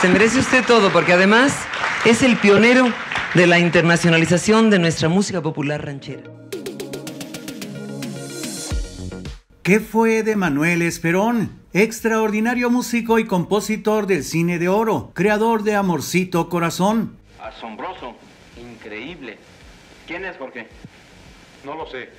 Se merece usted todo porque además es el pionero de la internacionalización de nuestra música popular ranchera. ¿Qué fue de Manuel Esperón? Extraordinario músico y compositor del cine de oro, creador de Amorcito Corazón. Asombroso, increíble. ¿Quién es Jorge? No lo sé.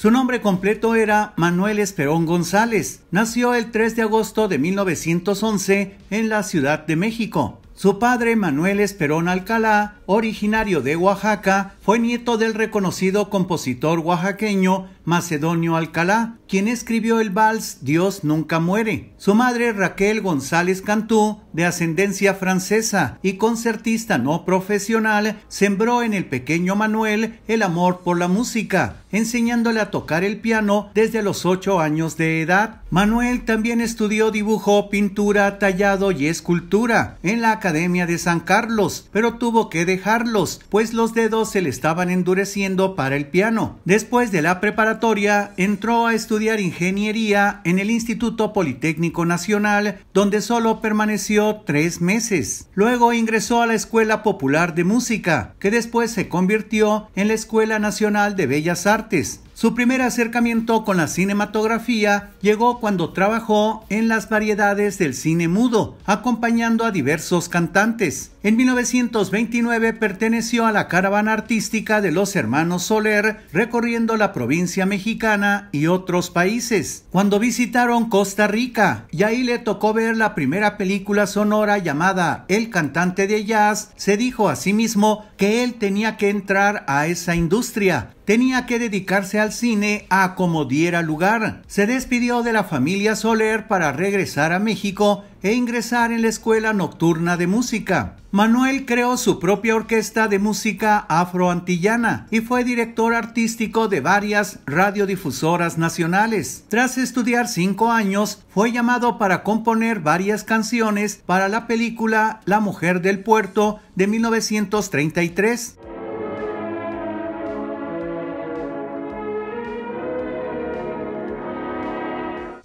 Su nombre completo era Manuel Esperón González. Nació el 3 de agosto de 1911 en la Ciudad de México. Su padre, Manuel Esperón Alcalá, originario de Oaxaca, fue nieto del reconocido compositor oaxaqueño Macedonio Alcalá, quien escribió el vals Dios nunca muere. Su madre Raquel González Cantú, de ascendencia francesa y concertista no profesional, sembró en el pequeño Manuel el amor por la música, enseñándole a tocar el piano desde los 8 años de edad. Manuel también estudió dibujo, pintura, tallado y escultura en la Academia de San Carlos, pero tuvo que dejarlos, pues los dedos se le estaban endureciendo para el piano. Después de la preparatoria, entró a estudiar ingeniería en el Instituto Politécnico Nacional, donde solo permaneció tres meses. Luego ingresó a la Escuela Popular de Música, que después se convirtió en la Escuela Nacional de Bellas Artes, su primer acercamiento con la cinematografía llegó cuando trabajó en las variedades del cine mudo, acompañando a diversos cantantes. En 1929 perteneció a la caravana artística de los hermanos Soler, recorriendo la provincia mexicana y otros países, cuando visitaron Costa Rica, y ahí le tocó ver la primera película sonora llamada El cantante de jazz, se dijo a sí mismo que él tenía que entrar a esa industria, tenía que dedicarse al cine a como diera lugar. Se despidió de la familia Soler para regresar a México e ingresar en la Escuela Nocturna de Música. Manuel creó su propia orquesta de música afroantillana y fue director artístico de varias radiodifusoras nacionales. Tras estudiar cinco años, fue llamado para componer varias canciones para la película La Mujer del Puerto de 1933.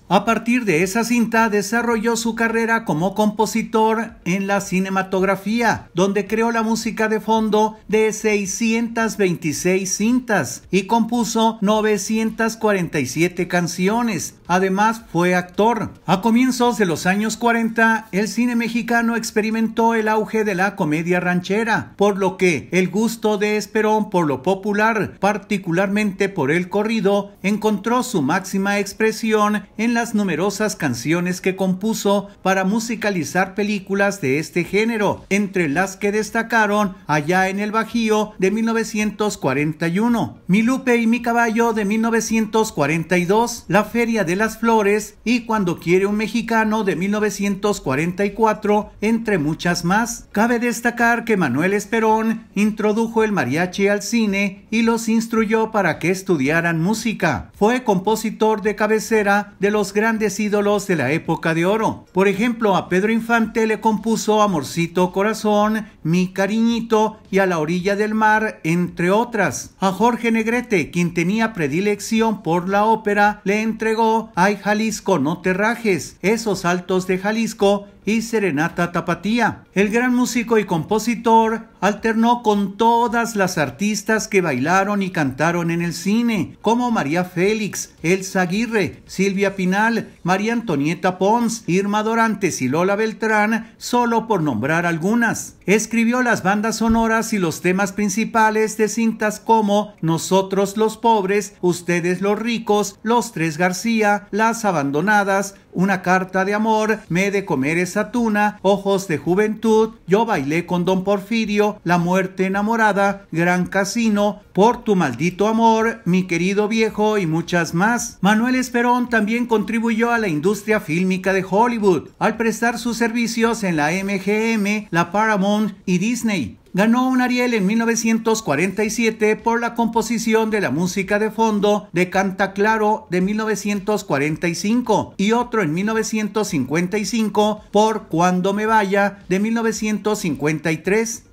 A partir de esa cinta desarrolló su carrera como compositor en la cinematografía, donde creó la música de fondo de 626 cintas y compuso 947 canciones, Además fue actor. A comienzos de los años 40, el cine mexicano experimentó el auge de la comedia ranchera, por lo que el gusto de Esperón por lo popular, particularmente por el corrido, encontró su máxima expresión en las numerosas canciones que compuso para musicalizar películas de este género, entre las que destacaron Allá en el Bajío de 1941, Mi Lupe y mi Caballo de 1942, La Feria de Flores y Cuando quiere un mexicano de 1944, entre muchas más. Cabe destacar que Manuel Esperón introdujo el mariachi al cine y los instruyó para que estudiaran música. Fue compositor de cabecera de los grandes ídolos de la época de oro. Por ejemplo, a Pedro Infante le compuso Amorcito Corazón, Mi Cariñito y A la orilla del mar, entre otras. A Jorge Negrete, quien tenía predilección por la ópera, le entregó hay Jalisco, no te rajes, esos altos de Jalisco y Serenata Tapatía. El gran músico y compositor alternó con todas las artistas que bailaron y cantaron en el cine, como María Félix, Elsa Aguirre, Silvia Pinal, María Antonieta Pons, Irma Dorantes y Lola Beltrán, solo por nombrar algunas. Escribió las bandas sonoras y los temas principales de cintas como Nosotros los pobres, Ustedes los ricos, Los Tres García, Las Abandonadas, una carta de amor, me de comer esa tuna, ojos de juventud, yo bailé con don Porfirio, la muerte enamorada, gran casino, por tu maldito amor, mi querido viejo y muchas más. Manuel Esperón también contribuyó a la industria fílmica de Hollywood al prestar sus servicios en la MGM, la Paramount y Disney ganó un Ariel en 1947 por la composición de la música de fondo de Canta Claro de 1945 y otro en 1955 por Cuando me vaya de 1953.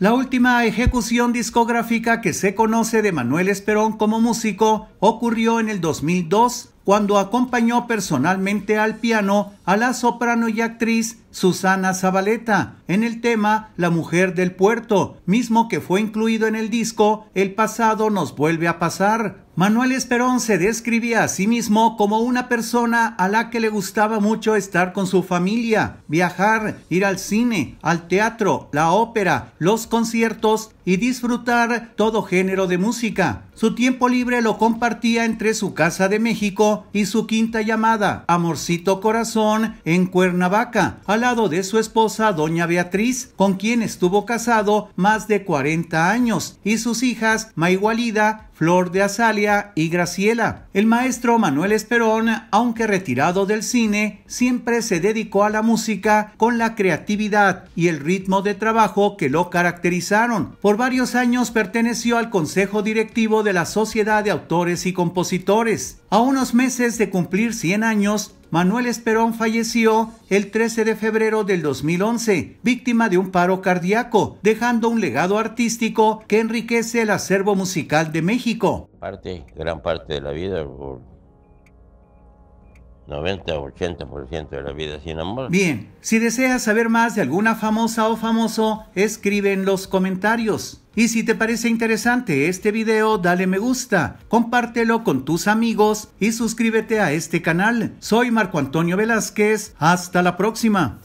La última ejecución discográfica que se conoce de Manuel Esperón como músico ocurrió en el 2002, cuando acompañó personalmente al piano a la soprano y actriz Susana Zabaleta en el tema La mujer del puerto, mismo que fue incluido en el disco El pasado nos vuelve a pasar. Manuel Esperón se describía a sí mismo como una persona a la que le gustaba mucho estar con su familia, viajar, ir al cine, al teatro, la ópera, los conciertos y disfrutar todo género de música. Su tiempo libre lo compartía entre su casa de México y su quinta llamada, Amorcito Corazón en Cuernavaca, al lado de su esposa doña Beatriz, con quien estuvo casado más de 40 años, y sus hijas Maigualida, Flor de Azalia y Graciela. El maestro Manuel Esperón, aunque retirado del cine, siempre se dedicó a la música con la creatividad y el ritmo de trabajo que lo caracterizaron. Por varios años perteneció al consejo directivo de la Sociedad de Autores y Compositores. A unos meses de cumplir 100 años, Manuel Esperón falleció el 13 de febrero del 2011, víctima de un paro cardíaco, dejando un legado artístico que enriquece el acervo musical de México. Parte, gran parte de la vida, 90 o 80% de la vida sin amor. Bien, si deseas saber más de alguna famosa o famoso, escribe en los comentarios. Y si te parece interesante este video, dale me gusta, compártelo con tus amigos y suscríbete a este canal. Soy Marco Antonio Velázquez, hasta la próxima.